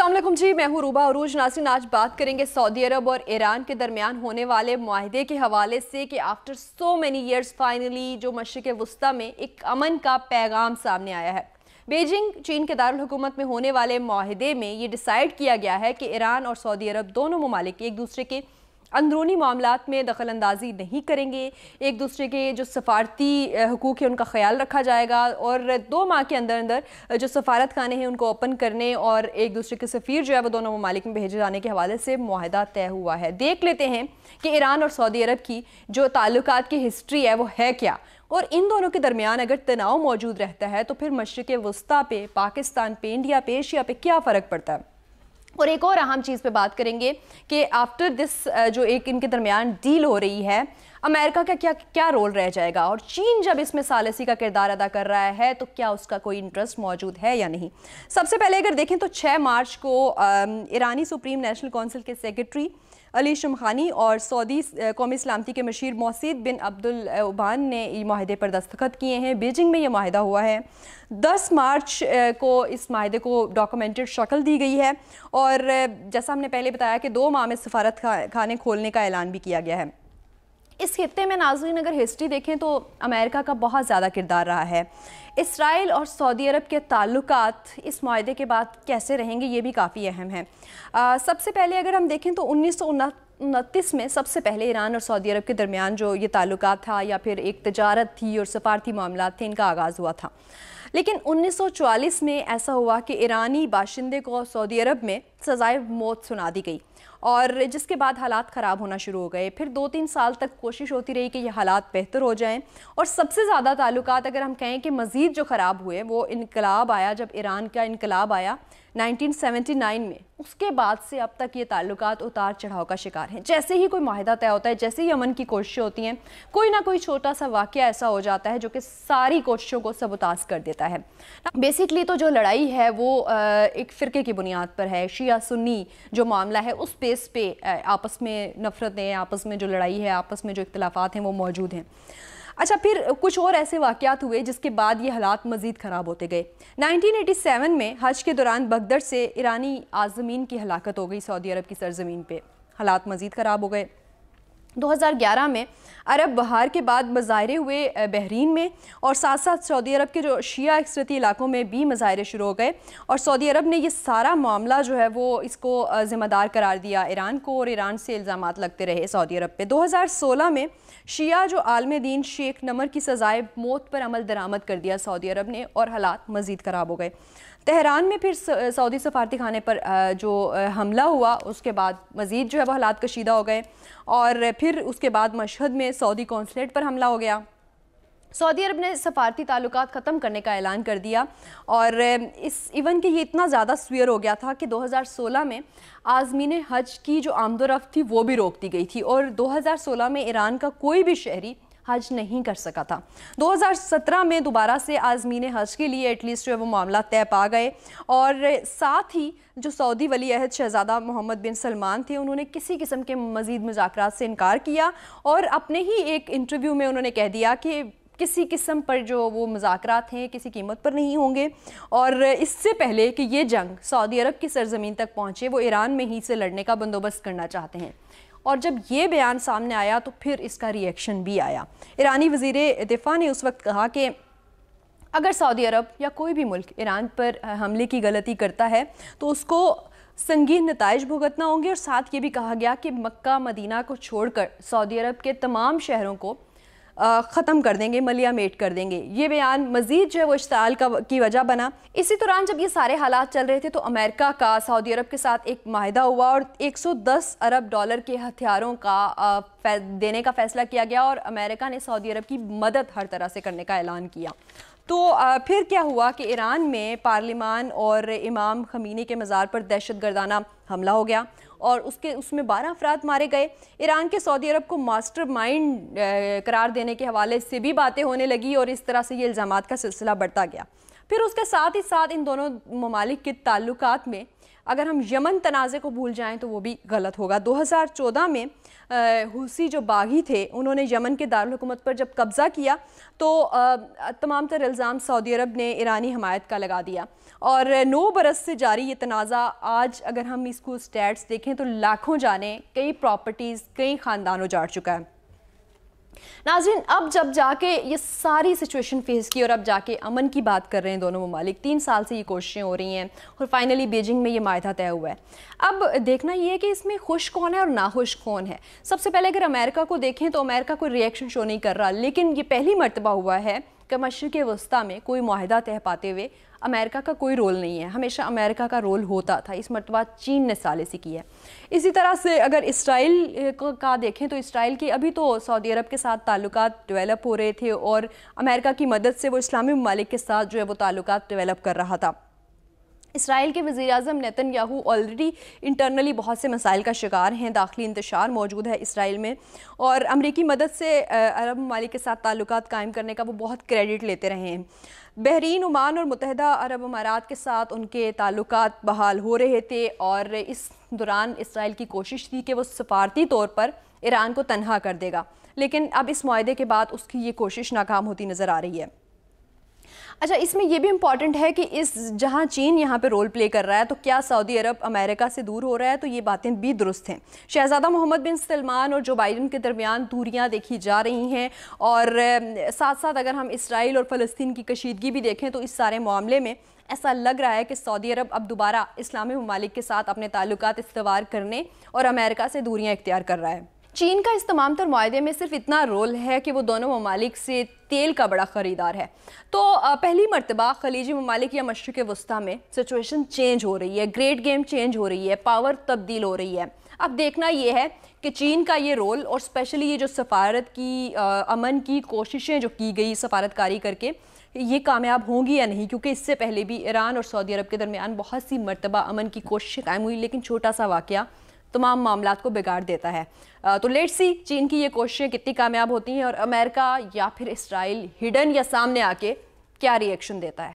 अल्लाम जी मैं हूँ रूबा अरूज नासिन आज बात करेंगे सऊदी अरब और ईरान के दरमियान होने वाले माहदे के हवाले से कि after so many years finally जो मशरक़ वस्ती में एक अमन का पैगाम सामने आया है बेजिंग चीन के दारकूमत में होने वाले माहदे में ये डिसाइड किया गया है कि ईरान और सऊदी अरब दोनों ममालिक एक दूसरे के अंदरूनी मामला में दखल अंदाजी नहीं करेंगे एक दूसरे के जो सफारती हकूक़ है उनका ख्याल रखा जाएगा और दो माह के अंदर अंदर जो सफारत खाने हैं उनको ओपन करने और एक दूसरे के सफ़ीर जो है वो दोनों ममालिक में भेजे जाने के हवाले से माहदा तय हुआ है देख लेते हैं कि ईरान और सऊदी अरब की जो ताल्लुक की हिस्ट्री है वो है क्या और इन दोनों के दरमियान अगर तनाव मौजूद रहता है तो फिर मशरक़ वस्ती पे पाकिस्तान पे इंडिया पे एशिया पे क्या फ़र्क पड़ता है और एक और अहम चीज़ पे बात करेंगे कि आफ्टर दिस जो एक इनके दरमियान डील हो रही है अमेरिका का क्या क्या रोल रह जाएगा और चीन जब इसमें सालसी का किरदार अदा कर रहा है तो क्या उसका कोई इंटरेस्ट मौजूद है या नहीं सबसे पहले अगर देखें तो 6 मार्च को ईरानी सुप्रीम नेशनल काउंसिल के सेक्रेटरी अली शमखानी और सऊदी कौमी सलामती के मशीर मौसीद बिन अब्दुल उबान ने ये माहे पर दस्तखत किए हैं बीजिंग में ये माहा हुआ है दस मार्च को इस माहे को डॉक्यूमेंटेड शक्ल दी गई है और जैसा हमने पहले बताया कि दो माह में सफारत खाने खोलने का ऐलान भी किया गया है इस खत्े में नाजरीन अगर हिस्ट्री देखें तो अमेरिका का बहुत ज़्यादा किरदार रहा है इसराइल और सऊदी अरब के ताल्लुक इस माहे के बाद कैसे रहेंगे ये भी काफ़ी अहम है आ, सबसे पहले अगर हम देखें तो उन्नीस सौ उनतीस में सबसे पहले ईरान और सऊदी अरब के दरमियान जो ये ताल्लुक था या फिर एक तजारत थी और सफारती मामला थे इनका आगाज़ हुआ था लेकिन 1944 में ऐसा हुआ कि ईरानी बाशिंदे को सऊदी अरब में सज़ाए मौत सुना दी गई और जिसके बाद हालात ख़राब होना शुरू हो गए फिर दो तीन साल तक कोशिश होती रही कि ये हालात बेहतर हो जाएं और सबसे ज़्यादा ताल्लुक अगर हम कहें कि मज़ीद जो ख़राब हुए वो इनकलाब आया जब ईरान का इनकलाब आया 1979 में उसके बाद से अब तक ये ताल्लुक उतार चढ़ाव का शिकार हैं जैसे ही कोई माहिदा तय होता है जैसे ही अमन की कोशिशें होती हैं कोई ना कोई छोटा सा वाक़ ऐसा हो जाता है जो कि सारी कोशिशों को सबोताज कर देता है बेसिकली तो जो लड़ाई है वो एक फ़िरके की बुनियाद पर है शी शिया सुन्नी जो मामला है उस पेस पे आपस में नफ़रतें आपस में जो लड़ाई है आपस में जो इख्तलाफात हैं वो मौजूद हैं अच्छा फिर कुछ और ऐसे वाक़ात हुए जिसके बाद ये हालात मज़ीद ख़राब होते गए 1987 में हज के दौरान बगदड़ से ईरानी आज़मीन की हलाकत हो गई सऊदी अरब की सरजमीन पर हालात मज़ीद ख़राब हो गए 2011 में अरब बहार के बाद मजाहरे हुए बहरीन में और साथ साथ सऊदी अरब के जो शिया अक्सरती इलाकों में भी मजाहरे शुरू हो गए और सऊदी अरब ने ये सारा मामला जो है वो इसको ज़िम्मेदार करार दिया ईरान को और ईरान से इल्ज़ाम लगते रहे सऊदी अरब पे 2016 में शिया जो आलम दीन शेख नमर की सज़ाए मौत पर अमल दरामद कर दिया सऊदी अरब ने और हालात मज़ीद ख़राब हो गए तहरान में फिर सऊदी सफारती खाने पर जो हमला हुआ उसके बाद मज़ीद जो है वह हालात कशीदा हो गए और फिर उसके बाद मशहद में सऊदी कौंसलेट पर हमला हो गया सऊदी अरब ने सफारती ताल्लुक ख़त्म करने का ऐलान कर दिया और इस इवन कि ये इतना ज़्यादा स्वियर हो गया था कि 2016 में आज़मीन हज की जो आमदोरफ़्त थी वो भी रोक दी गई थी और 2016 में ईरान का कोई भी शहरी हज नहीं कर सका था 2017 में दोबारा से आजमीन हज के लिए एटलीस्ट जो है वो मामला तय पा गए और साथ ही जो सऊदी वली अहद शहजादा मोहम्मद बिन सलमान थे उन्होंने किसी किस्म के मजीद मुजाकर से इनकार किया और अपने ही एक इंटरव्यू में उन्होंने कह दिया कि किसी किस्म पर जो वो मुजाकर हैं किसी कीमत पर नहीं होंगे और इससे पहले कि ये जंग सऊदी अरब की सरजमीन तक पहुँचे वो ईरान में ही से लड़ने का बंदोबस्त करना चाहते हैं और जब ये बयान सामने आया तो फिर इसका रिएक्शन भी आया ईरानी वजीर दिफा ने उस वक्त कहा कि अगर सऊदी अरब या कोई भी मुल्क ईरान पर हमले की गलती करता है तो उसको संगीन नतज भुगतना होंगे और साथ ये भी कहा गया कि मक्का मदीना को छोड़कर सऊदी अरब के तमाम शहरों को ख़त्म कर देंगे मलिया मेट कर देंगे ये बयान मजीद जो है वो इश्ताल का की वजह बना इसी दौरान जब ये सारे हालात चल रहे थे तो अमेरिका का सऊदी अरब के साथ एक माहिदा हुआ और 110 अरब डॉलर के हथियारों का देने का फ़ैसला किया गया और अमेरिका ने सऊदी अरब की मदद हर तरह से करने का ऐलान किया तो फिर क्या हुआ कि ईरान में पार्लिमान और इमाम खमीनी के मज़ार पर दहशत गर्दाना हमला हो गया और उसके उसमें बारह अफराद मारे गए ईरान के सऊदी अरब को मास्टर माइंड करार देने के हवाले से भी बातें होने लगी और इस तरह से ये इल्ज़ाम का सिलसिला बढ़ता गया फिर उसके साथ ही साथ इन दोनों ममालिक के ताल्लुक में अगर हम यमन तनाज़े को भूल जाएं तो वो भी गलत होगा 2014 में हुसी जो बागी थे उन्होंने यमन के दारकूमत पर जब कब्ज़ा किया तो तमाम तर इल्ज़ाम सऊदी अरब ने ईरानी हमायत का लगा दिया और नौ बरस से जारी ये तनाज़ा आज अगर हम इसको स्टैट्स देखें तो लाखों जाने कई प्रॉपर्टीज़ कई ख़ानदान उजाड़ चुका है नाजरीन अब जब जाके ये सारी सिचुएशन फेस की और अब जाके अमन की बात कर रहे हैं दोनों ममालिक तीन साल से ये कोशिशें हो रही हैं और फाइनली बीजिंग में ये माहा तय हुआ है अब देखना ये है कि इसमें खुश कौन है और नाखुश कौन है सबसे पहले अगर अमेरिका को देखें तो अमेरिका कोई रिएक्शन शो नहीं कर रहा लेकिन ये पहली मरतबा हुआ है कि मशरक़ वस्ती में कोई माहदा तह पाते हुए अमेरिका का कोई रोल नहीं है हमेशा अमेरिका का रोल होता था इस मरतबा चीन ने साले से किया है इसी तरह से अगर इसराइल का देखें तो इसराइल के अभी तो सऊदी अरब के साथ ताल्लुक डेवलप हो रहे थे और अमेरिका की मदद से वो इस्लामी ममालिक के साथ जो है वो ताल्लुक डेवलप कर रहा था इसराइल के वज़ी अजम नतन याहू ऑलरेडी इंटरनली बहुत से मसाइल का शिकार हैं दाखिली इंतशार मौजूद है इसराइल में और अमरीकी मदद से अरब ममालिक के साथ ताल्लुक कायम करने का वो बहुत क्रेडिट लेते रहे हैं बहरीन ओमान और मुतहदा अरब अमारात के साथ उनके ताल्लुक बहाल हो रहे थे और इस दौरान इसराइल की कोशिश थी कि वो सफारती तौर पर ईरान को तनहा कर देगा लेकिन अब इस माहे के बाद उसकी ये कोशिश नाकाम होती नज़र आ रही है अच्छा इसमें यह भी इम्पॉर्टेंट है कि इस जहाँ चीन यहाँ पे रोल प्ले कर रहा है तो क्या सऊदी अरब अमेरिका से दूर हो रहा है तो ये बातें भी दुरुस्त हैं शहजादा मोहम्मद बिन सलमान और जो बाइडन के दरमियान दूरियाँ देखी जा रही हैं और साथ साथ अगर हम इसराइल और फ़लस्तीन की कशीदगी भी देखें तो इस सारे मामले में ऐसा लग रहा है कि सऊदी अरब अब दोबारा इस्लामी ममालिक के साथ अपने ताल्लुक इस्तवार करने और अमेरिका से दूरियाँ इख्तियार कर रहा है चीन का इस तमाम तर माहे में सिर्फ इतना रोल है कि वो दोनों ममालिक से तेल का बड़ा ख़रीदार है तो पहली मरतबा खलीजी ममालिक या मशरक़ वस्ती में सिचुएशन चेंज हो रही है ग्रेट गेम चेंज हो रही है पावर तब्दील हो रही है अब देखना यह है कि चीन का ये रोल और स्पेशली ये जो सफारत की आ, अमन की कोशिशें जो की गई सफारतकारी करके ये कामयाब होंगी या नहीं क्योंकि इससे पहले भी ईरान और सऊदी अरब के दरमियान बहुत सी मरतबा अमन की कोशिशें कायम हुई लेकिन छोटा सा वाक़ तमाम मामला को बिगाड़ देता है तो लेट सी चीन की ये कोशिशें कितनी कामयाब होती हैं और अमेरिका या फिर इसराइल हिडन या सामने आके क्या रिएक्शन देता है